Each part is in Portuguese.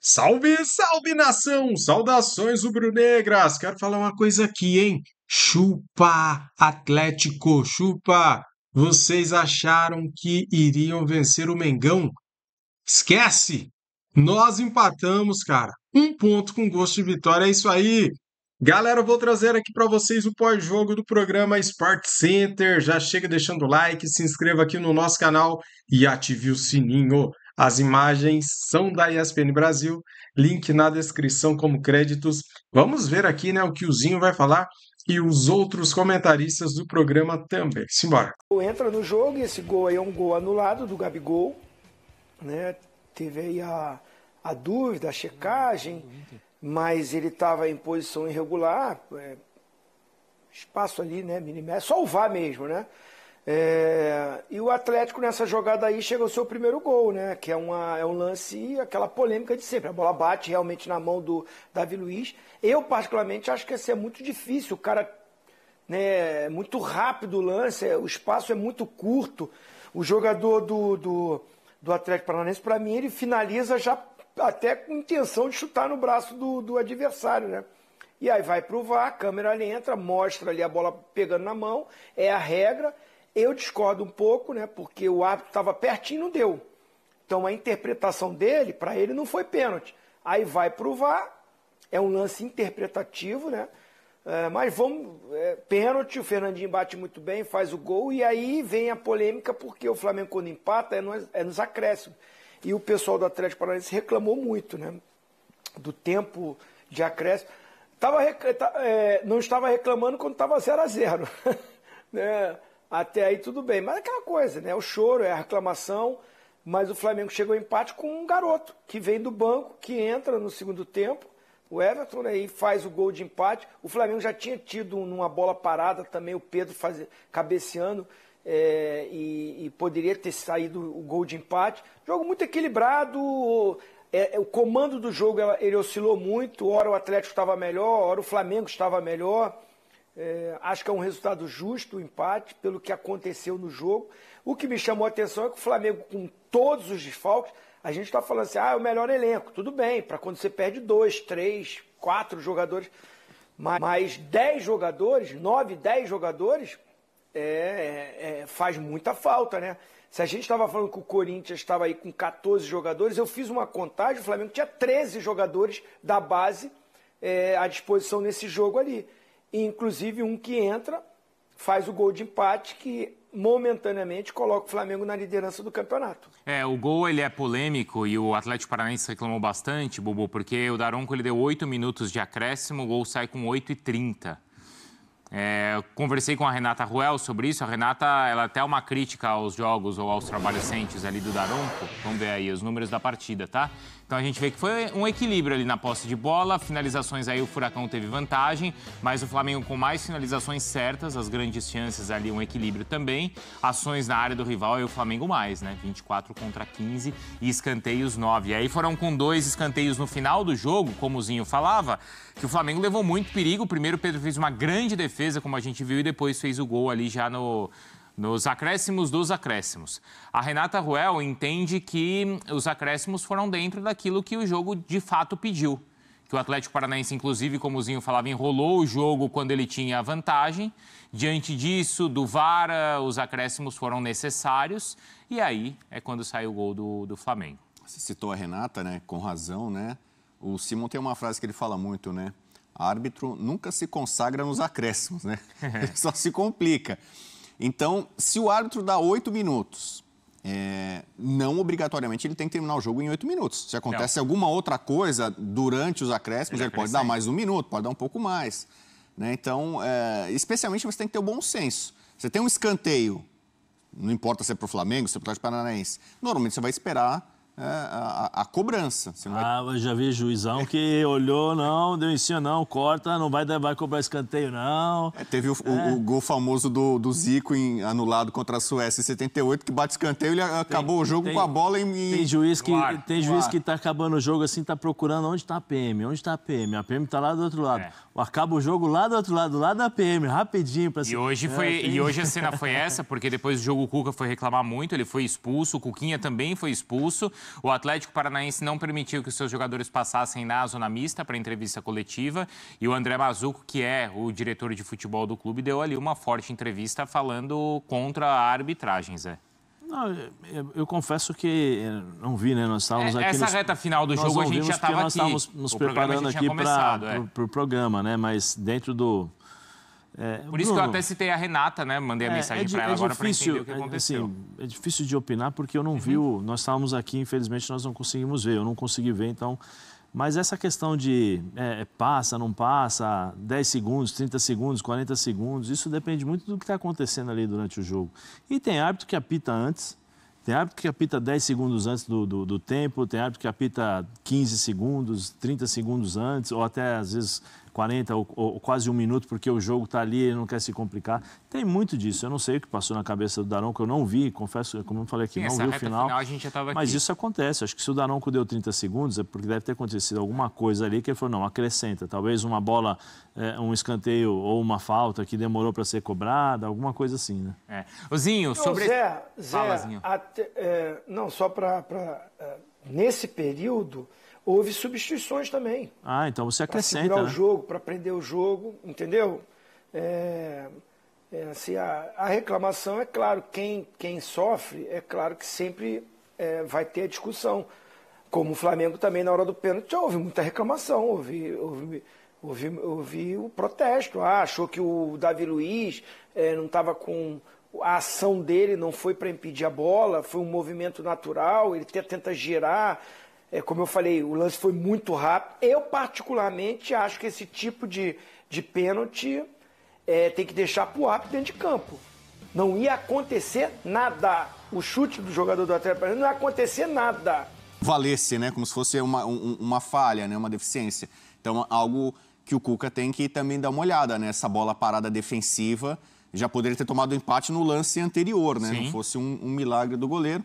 Salve, salve nação! Saudações rubro-negras! Quero falar uma coisa aqui, hein? Chupa, Atlético, chupa! Vocês acharam que iriam vencer o Mengão? Esquece! Nós empatamos, cara. Um ponto com gosto de vitória, é isso aí! Galera, eu vou trazer aqui para vocês o pós-jogo do programa Sport Center. Já chega deixando o like, se inscreva aqui no nosso canal e ative o sininho. As imagens são da ESPN Brasil, link na descrição como créditos. Vamos ver aqui né, o que o Zinho vai falar e os outros comentaristas do programa também. Simbora. Entra no jogo e esse gol aí é um gol anulado do Gabigol. Né? Teve aí a, a dúvida, a checagem, mas ele estava em posição irregular, é, espaço ali, né, milimétrico, só o VAR mesmo, né? É, e o Atlético nessa jogada aí chega ao seu primeiro gol, né? Que é, uma, é um lance, aquela polêmica de sempre. A bola bate realmente na mão do Davi Luiz. Eu, particularmente, acho que esse assim, é muito difícil. O cara né, é muito rápido o lance, é, o espaço é muito curto. O jogador do, do, do Atlético Paranaense, para mim, ele finaliza já até com intenção de chutar no braço do, do adversário, né? E aí vai pro VAR, a câmera ali entra, mostra ali a bola pegando na mão, é a regra. Eu discordo um pouco, né? Porque o árbitro estava pertinho e não deu. Então a interpretação dele, para ele, não foi pênalti. Aí vai provar, é um lance interpretativo, né? É, mas vamos, é, pênalti, o Fernandinho bate muito bem, faz o gol, e aí vem a polêmica, porque o Flamengo quando empata é nos, é nos acréscimos. E o pessoal do Atlético Paranaense reclamou muito, né? Do tempo de acréscimo. Tava, é, não estava reclamando quando estava 0 a 0 né? Até aí tudo bem. Mas é aquela coisa, né? O choro, é a reclamação. Mas o Flamengo chegou ao empate com um garoto que vem do banco, que entra no segundo tempo. O Everton aí né, faz o gol de empate. O Flamengo já tinha tido numa bola parada também o Pedro faz, cabeceando é, e, e, poderia ter saído o gol de empate. Jogo muito equilibrado. É, é o comando do jogo ele oscilou muito. Ora o Atlético estava melhor, ora o Flamengo estava melhor. É, acho que é um resultado justo o empate, pelo que aconteceu no jogo. O que me chamou a atenção é que o Flamengo, com todos os desfalques, a gente está falando assim, ah, é o melhor elenco. Tudo bem, para quando você perde dois, três, quatro jogadores. Mas, mas dez jogadores, nove, dez jogadores, é, é, é faz muita falta, né? Se a gente estava falando que o Corinthians estava aí com 14 jogadores, eu fiz uma contagem, o Flamengo tinha 13 jogadores da base é, à disposição nesse jogo ali inclusive, um que entra, faz o gol de empate que momentaneamente coloca o Flamengo na liderança do campeonato. É, o gol ele é polêmico e o Atlético Paranaense reclamou bastante, Bubu, porque o Daronco ele deu 8 minutos de acréscimo, o gol sai com 8 e 30. É, conversei com a Renata Ruel sobre isso. A Renata, ela é até uma crítica aos jogos ou aos trabalhos recentes ali do Daronco. Vamos ver aí os números da partida, tá? Então a gente vê que foi um equilíbrio ali na posse de bola, finalizações aí o Furacão teve vantagem, mas o Flamengo com mais finalizações certas, as grandes chances ali, um equilíbrio também. Ações na área do rival e o Flamengo mais, né? 24 contra 15 e escanteios 9. E aí foram com dois escanteios no final do jogo, como o Zinho falava, que o Flamengo levou muito perigo. Primeiro o Pedro fez uma grande defesa, como a gente viu, e depois fez o gol ali já no nos acréscimos dos acréscimos. A Renata Ruel entende que os acréscimos foram dentro daquilo que o jogo de fato pediu. Que o Atlético Paranaense, inclusive, como o Zinho falava, enrolou o jogo quando ele tinha vantagem. Diante disso, do Vara, os acréscimos foram necessários. E aí é quando sai o gol do, do Flamengo. Você citou a Renata, né? Com razão, né? O Simon tem uma frase que ele fala muito, né? Árbitro nunca se consagra nos acréscimos, né? Ele só se complica. Então, se o árbitro dá oito minutos, é, não obrigatoriamente ele tem que terminar o jogo em oito minutos. Se acontece não. alguma outra coisa durante os acréscimos, ele, ele pode dar mais um minuto, pode dar um pouco mais. Né? Então, é, especialmente você tem que ter o bom senso. Você tem um escanteio, não importa se é para o Flamengo, se é para o Paranaense. Normalmente você vai esperar é, a, a, a, cobrança. Você vai... Ah, eu já vi juizão que olhou, não, deu em cima, não, corta, não vai, vai cobrar escanteio, não. É, teve o, é. o, o, gol famoso do, do Zico em, anulado contra a Suécia em 78, que bate escanteio e acabou tem, o jogo tem, com a bola em. Tem juiz que, ar, tem juiz que tá acabando o jogo assim, tá procurando onde tá a PM, onde tá a PM. A PM tá lá do outro lado. É acaba o jogo lá do outro lado, lá da PM, rapidinho. para. E, hoje é, foi, é, e hoje a cena foi essa, porque depois do jogo o Cuca foi reclamar muito, ele foi expulso, o Cuquinha também foi expulso. O Atlético Paranaense não permitiu que os seus jogadores passassem na zona mista para entrevista coletiva. E o André Mazuco, que é o diretor de futebol do clube, deu ali uma forte entrevista falando contra a arbitragem, Zé. Não, eu, eu, confesso que eh, não vi, né? Nós estávamos é, aqui. Essa nos, reta final do jogo a gente já estava aqui. Nós estávamos nos o preparando aqui para é. o pro programa, né? Mas dentro do. É, Por isso Bruno, que eu até citei a Renata, né? Mandei a é, é mensagem para é ela agora para entender o que assim, aconteceu. Assim, é difícil de opinar porque eu não uhum. vi. O, nós estávamos aqui, infelizmente, nós não conseguimos ver. Eu não consegui ver, então mas essa questão de é, passa, não passa, 10 segundos, 30 segundos, 40 segundos, isso depende muito do que está acontecendo ali durante o jogo. E tem árbitro que apita antes, tem árbitro que apita 10 segundos antes do, do, do tempo, tem árbitro que apita 15 segundos, 30 segundos antes, ou até às vezes 40 ou, ou quase um minuto, porque o jogo está ali, ele não quer se complicar. Tem muito disso. Eu não sei o que passou na cabeça do Daronco, eu não vi, confesso, é como eu falei aqui, Sim, não vi o final. final mas aqui. isso acontece. Acho que se o Daronco deu 30 segundos, é porque deve ter acontecido alguma coisa ali que ele falou, não, acrescenta. Talvez uma bola, é, um escanteio ou uma falta que demorou para ser cobrada, alguma coisa assim, né? É. Ozinho, sobre... Ô, Zé, Zé Fala, Zinho. Até, é, não, só para... É, nesse período houve substituições também. Ah, então você acrescenta. Para né? o jogo, para prender o jogo, entendeu? É, é assim, a, a, reclamação é claro, quem, quem sofre, é claro que sempre é, vai ter a discussão. Como o Flamengo também, na hora do pênalti, já houve muita reclamação, houve, houve, houve, houve o protesto. Ah, achou que o Davi Luiz é, não estava com a ação dele não foi para impedir a bola, foi um movimento natural, ele tenta girar, é, como eu falei, o lance foi muito rápido. Eu, particularmente, acho que esse tipo de, de pênalti é, tem que deixar pro árbitro dentro de campo. Não ia acontecer nada. O chute do jogador do Atlético não ia acontecer nada. Valesse, né? Como se fosse uma, um, uma falha, né? uma deficiência. Então, algo que o Cuca tem que também dar uma olhada, né? Essa bola parada defensiva já poderia ter tomado empate no lance anterior, né? Sim. Não fosse um, um milagre do goleiro.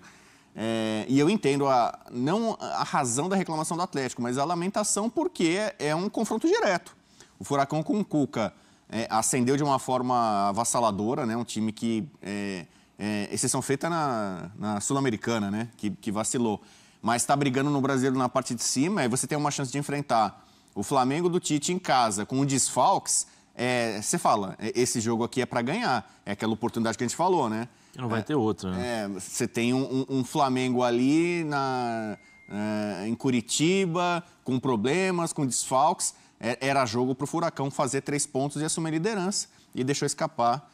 É, e eu entendo a, não a razão da reclamação do Atlético, mas a lamentação porque é um confronto direto. O Furacão com o Cuca é, ascendeu de uma forma avassaladora, né? Um time que, é, é, exceção feita na, na Sul-Americana, né? Que, que vacilou. Mas está brigando no Brasileiro na parte de cima, e você tem uma chance de enfrentar o Flamengo do Tite em casa com o desfalques é, você fala, é, esse jogo aqui é para ganhar. É aquela oportunidade que a gente falou, né? Não vai é, ter outra. Né? É, você tem um, um, Flamengo ali na, é, em Curitiba, com problemas, com desfalques. É, era jogo para o Furacão fazer três pontos e assumir a liderança. E deixou escapar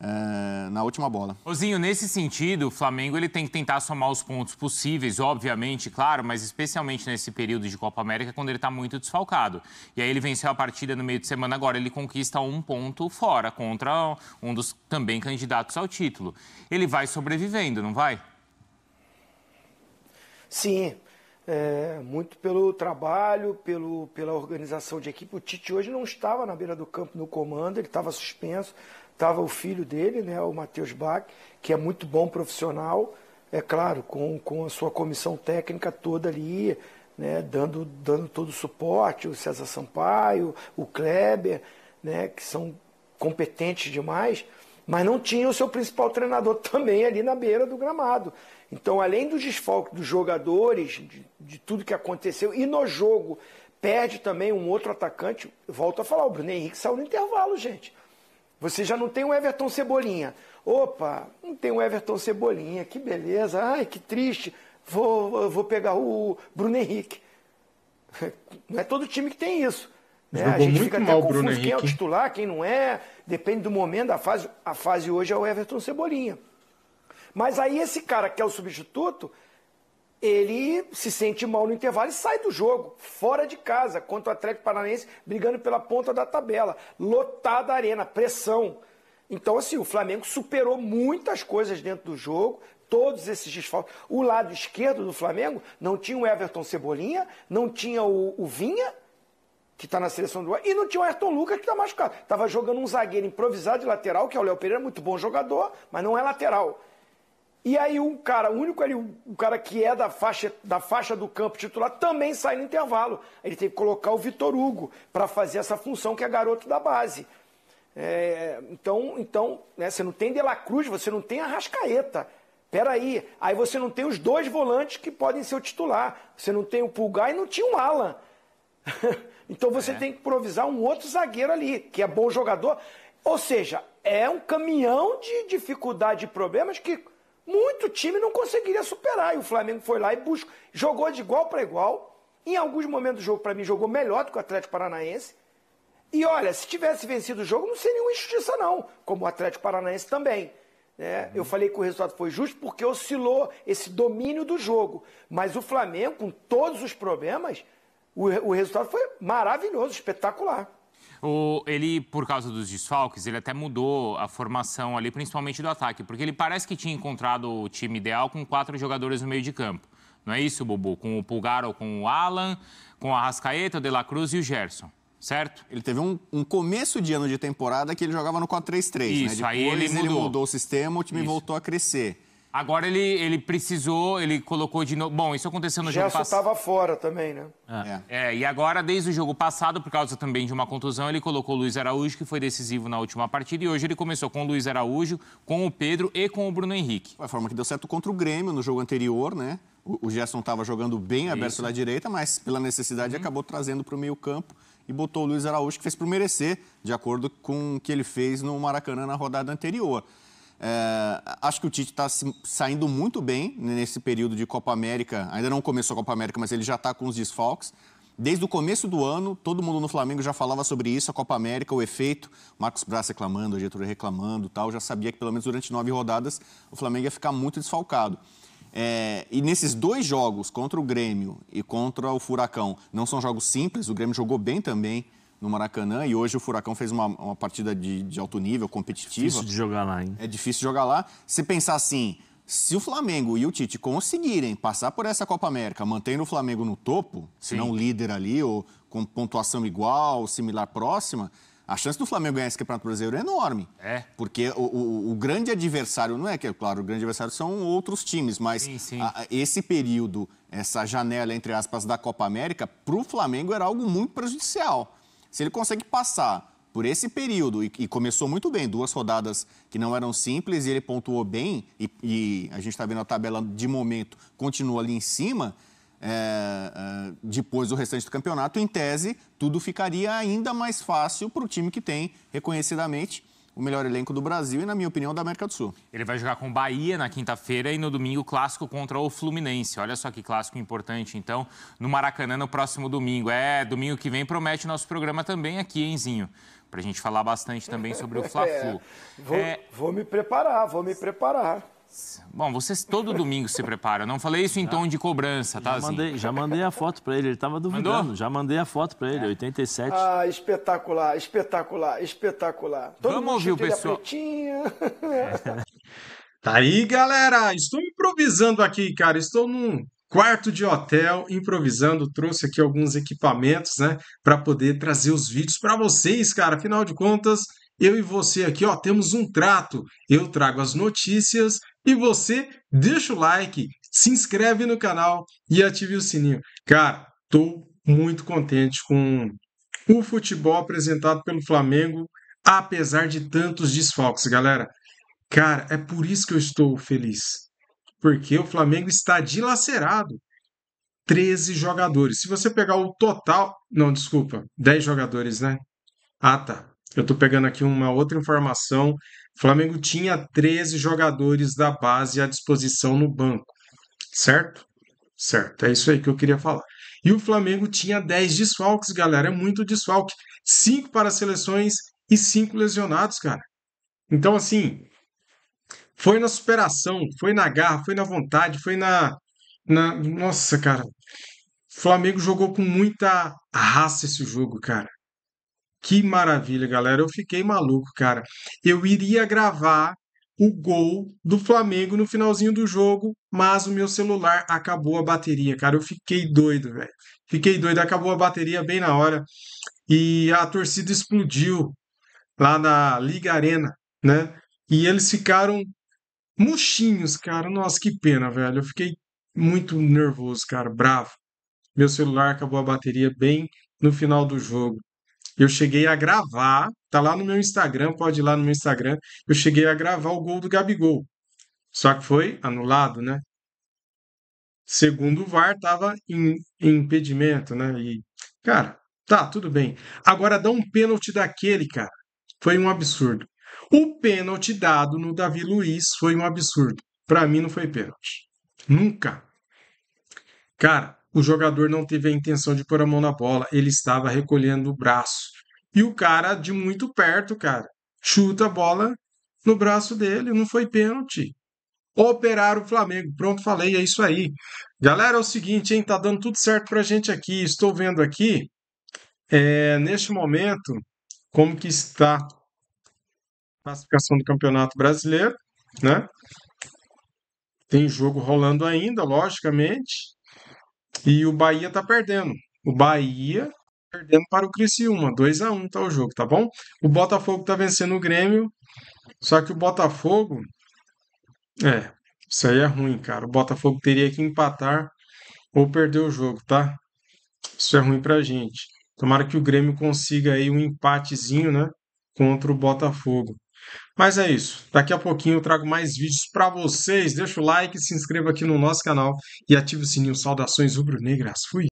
é, na última bola. Ozinho, nesse sentido, o Flamengo ele tem que tentar somar os pontos possíveis, obviamente, claro, mas especialmente nesse período de Copa América, quando ele está muito desfalcado. E aí ele venceu a partida no meio de semana, agora ele conquista um ponto fora contra um dos também candidatos ao título. Ele vai sobrevivendo, não vai? Sim, é, muito pelo trabalho, pelo, pela organização de equipe. O Tite hoje não estava na beira do campo no comando, ele estava suspenso, estava o filho dele, né, o Matheus Bach, que é muito bom profissional, é claro, com, com a sua comissão técnica toda ali, né, dando, dando todo o suporte, o César Sampaio, o Kleber, né, que são competentes demais, mas não tinha o seu principal treinador também ali na beira do gramado. Então, além do desfalque dos jogadores, de, de tudo que aconteceu, e no jogo perde também um outro atacante, volto a falar, o Bruno Henrique saiu no intervalo, gente. Você já não tem o Everton Cebolinha. Opa, não tem o Everton Cebolinha, que beleza, ai que triste, vou, vou pegar o Bruno Henrique. Não é todo time que tem isso. Né? A gente fica até confuso quem é o titular, quem não é, depende do momento, da fase. A fase hoje é o Everton Cebolinha. Mas aí esse cara que é o substituto, ele se sente mal no intervalo e sai do jogo, fora de casa, contra o Atlético Paranaense, brigando pela ponta da tabela. Lotada a arena, pressão. Então, assim, o Flamengo superou muitas coisas dentro do jogo, todos esses desfalques. O lado esquerdo do Flamengo não tinha o Everton Cebolinha, não tinha o, o Vinha, que está na seleção do e não tinha o Ayrton Lucas, que está machucado. Estava jogando um zagueiro improvisado de lateral, que é o Léo Pereira, muito bom jogador, mas não é lateral. E aí um cara, o único ali, um cara que é da faixa, da faixa do campo titular, também sai no intervalo. Ele tem que colocar o Vitor Hugo para fazer essa função que é garoto da base. É, então, então né, você não tem De La Cruz, você não tem a Rascaeta Peraí, aí você não tem os dois volantes que podem ser o titular. Você não tem o Pulgar e não tinha o Alan. então você é. tem que improvisar um outro zagueiro ali, que é bom jogador. Ou seja, é um caminhão de dificuldade e problemas que muito time não conseguiria superar. E o Flamengo foi lá e buscou, jogou de igual para igual. Em alguns momentos do jogo, para mim, jogou melhor do que o Atlético Paranaense. E olha, se tivesse vencido o jogo, não seria uma injustiça, não. Como o Atlético Paranaense também. Né? Uhum. Eu falei que o resultado foi justo porque oscilou esse domínio do jogo. Mas o Flamengo, com todos os problemas, o, o resultado foi maravilhoso, espetacular. O, ele, por causa dos desfalques, ele até mudou a formação ali, principalmente do ataque, porque ele parece que tinha encontrado o time ideal com quatro jogadores no meio de campo. Não é isso, Bubu? Com o Pulgar ou com o Alan, com a Rascaeta, o De La Cruz e o Gerson. Certo? Ele teve um, um começo de ano de temporada que ele jogava no 4-3-3, né? Depois aí ele mudou. ele mudou. o sistema, o time isso. voltou a crescer. Agora ele, ele precisou, ele colocou de novo. Bom, isso aconteceu no Gerson jogo passado. estava fora também, né? Ah. É. é. e agora, desde o jogo passado, por causa também de uma contusão, ele colocou o Luiz Araújo, que foi decisivo na última partida, e hoje ele começou com o Luiz Araújo, com o Pedro e com o Bruno Henrique. A forma que deu certo contra o Grêmio no jogo anterior, né? O Gerson estava jogando bem aberto na pela direita, mas pela necessidade uhum. acabou trazendo para o meio-campo e botou o Luiz Araújo, que fez por merecer, de acordo com o que ele fez no Maracanã na rodada anterior. É, acho que o Tite está saindo muito bem nesse período de Copa América. Ainda não começou a Copa América, mas ele já está com os desfalques. Desde o começo do ano, todo mundo no Flamengo já falava sobre isso, a Copa América, o efeito. Marcos Braz reclamando, Getúlio reclamando tal. Já sabia que pelo menos durante nove rodadas o Flamengo ia ficar muito desfalcado. É, e nesses dois jogos, contra o Grêmio e contra o Furacão, não são jogos simples, o Grêmio jogou bem também no Maracanã e hoje o Furacão fez uma, uma partida de, de alto nível, competitiva. É difícil de jogar lá, hein? É difícil jogar lá. Se pensar assim, se o Flamengo e o Tite conseguirem passar por essa Copa América, mantendo o Flamengo no topo, Sim. se não líder ali, ou com pontuação igual, similar, próxima, a chance do Flamengo ganhar esse Campeonato Brasileiro é enorme. É. Porque o, o, o, grande adversário, não é que, claro, o grande adversário são outros times, mas sim, sim. A, esse período, essa janela, entre aspas, da Copa América, para o Flamengo era algo muito prejudicial. Se ele consegue passar por esse período, e, e, começou muito bem, duas rodadas que não eram simples, e ele pontuou bem, e, e a gente está vendo a tabela de momento, continua ali em cima, é, é, depois do restante do campeonato, em tese, tudo ficaria ainda mais fácil para o time que tem, reconhecidamente, o melhor elenco do Brasil e, na minha opinião, da América do Sul. Ele vai jogar com o Bahia na quinta-feira e no domingo clássico contra o Fluminense. Olha só que clássico importante, então, no Maracanã no próximo domingo. É, domingo que vem promete nosso programa também aqui, Enzinho Para a gente falar bastante também sobre o é, Fla-Flu. É, vou, é... vou me preparar, vou me preparar. Bom, vocês todo domingo se Eu Não falei isso em tom de cobrança, tá? Já assim? mandei, já mandei a foto para ele, ele estava duvidando. Mandou? Já mandei a foto para ele, é. 87. Ah, espetacular, espetacular, espetacular. Todo Vamos ouvir o pessoal. Tá aí, galera. Estou improvisando aqui, cara. Estou num quarto de hotel, improvisando, trouxe aqui alguns equipamentos, né, para poder trazer os vídeos para vocês, cara. Afinal de contas, eu e você aqui, ó, temos um trato. Eu trago as notícias e você deixa o like, se inscreve no canal e ative o sininho. Cara, tô muito contente com o futebol apresentado pelo Flamengo, apesar de tantos desfalques, galera. Cara, é por isso que eu estou feliz. Porque o Flamengo está dilacerado. 13 jogadores. Se você pegar o total. Não, desculpa. 10 jogadores, né? Ah, tá. Eu tô pegando aqui uma outra informação o Flamengo tinha 13 jogadores da base à disposição no banco, certo? Certo, é isso aí que eu queria falar. E o Flamengo tinha 10 desfalques, galera, é muito desfalque. 5 para seleções e 5 lesionados, cara. Então, assim, foi na superação, foi na garra, foi na vontade, foi na. na... Nossa, cara. O Flamengo jogou com muita raça esse jogo, cara. Que maravilha, galera. Eu fiquei maluco, cara. Eu iria gravar o gol do Flamengo no finalzinho do jogo, mas o meu celular acabou a bateria, cara. Eu fiquei doido, velho. Fiquei doido, acabou a bateria bem na hora. E a torcida explodiu lá na Liga Arena, né? E eles ficaram murchinhos, cara. Nossa, que pena, velho. Eu fiquei muito nervoso, cara, bravo. Meu celular acabou a bateria bem no final do jogo. Eu cheguei a gravar, tá lá no meu Instagram, pode ir lá no meu Instagram. Eu cheguei a gravar o gol do Gabigol. Só que foi anulado, né? Segundo o VAR, estava em, em, impedimento, né? E, cara, tá, tudo bem. Agora dá um pênalti daquele, cara. Foi um absurdo. O pênalti dado no Davi Luiz foi um absurdo. Para mim não foi pênalti. Nunca. Cara, o jogador não teve a intenção de pôr a mão na bola, ele estava recolhendo o braço. E o cara, de muito perto, cara, chuta a bola no braço dele, não foi pênalti. Operar o Flamengo. Pronto, falei, é isso aí. Galera, é o seguinte, hein? Tá dando tudo certo pra gente aqui. Estou vendo aqui, é, neste momento, como que está a classificação do Campeonato Brasileiro, né? Tem jogo rolando ainda, logicamente. E o Bahia tá perdendo. O Bahia perdendo para o Criciúma, 2 a 1 tá o jogo, tá bom? O Botafogo tá vencendo o Grêmio. Só que o Botafogo é, isso aí é ruim, cara. O Botafogo teria que empatar ou perder o jogo, tá? Isso é ruim pra gente. Tomara que o Grêmio consiga aí um empatezinho, né, contra o Botafogo. Mas é isso. Daqui a pouquinho eu trago mais vídeos para vocês. Deixa o like, se inscreva aqui no nosso canal e ative o sininho. Saudações rubro-negras. Fui!